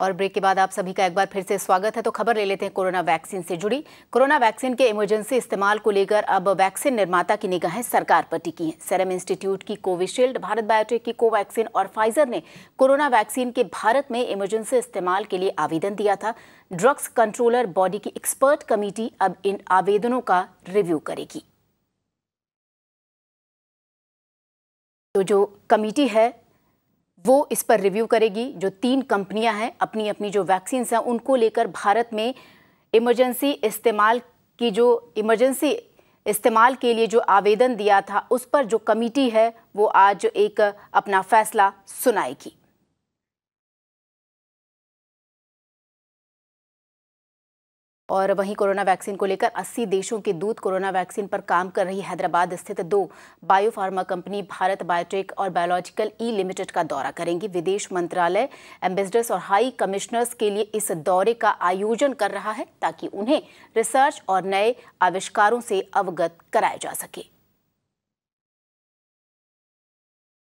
और ब्रेक के बाद आप सभी का एक बार फिर से स्वागत है तो खबर ले लेते हैं कोरोना वैक्सीन से जुड़ी कोरोना वैक्सीन के इमरजेंसी इस्तेमाल को लेकर अब वैक्सीन निर्माता की निगाहें सरकार पर टिकी हैं सेरम इंस्टीट्यूट की कोविशील्ड भारत बायोटेक की कोवैक्सीन और फाइजर ने कोरोना वैक्सीन के भारत में इमरजेंसी इस्तेमाल के लिए आवेदन दिया था ड्रग्स कंट्रोलर बॉडी की एक्सपर्ट कमेटी अब इन आवेदनों का रिव्यू करेगी तो जो कमेटी है वो इस पर रिव्यू करेगी जो तीन कंपनियां हैं अपनी अपनी जो वैक्सीन्स हैं उनको लेकर भारत में इमरजेंसी इस्तेमाल की जो इमरजेंसी इस्तेमाल के लिए जो आवेदन दिया था उस पर जो कमेटी है वो आज एक अपना फैसला सुनाएगी और वहीं कोरोना वैक्सीन को लेकर 80 देशों के दूत कोरोना वैक्सीन पर काम कर रही हैदराबाद स्थित दो बायोफार्मा कंपनी भारत बायोटेक और बायोलॉजिकल ई लिमिटेड का दौरा करेंगी विदेश मंत्रालय एम्बेसडर्स और हाई कमिश्नर्स के लिए इस दौरे का आयोजन कर रहा है ताकि उन्हें रिसर्च और नए आविष्कारों से अवगत कराया जा सके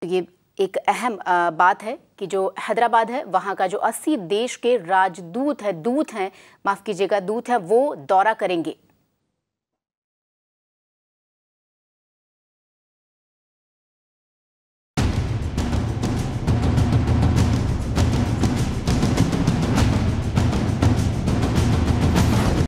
ये एक अहम बात है कि जो हैदराबाद है वहाँ का जो 80 देश के राजदूत है दूत हैं माफ़ कीजिएगा दूत हैं वो दौरा करेंगे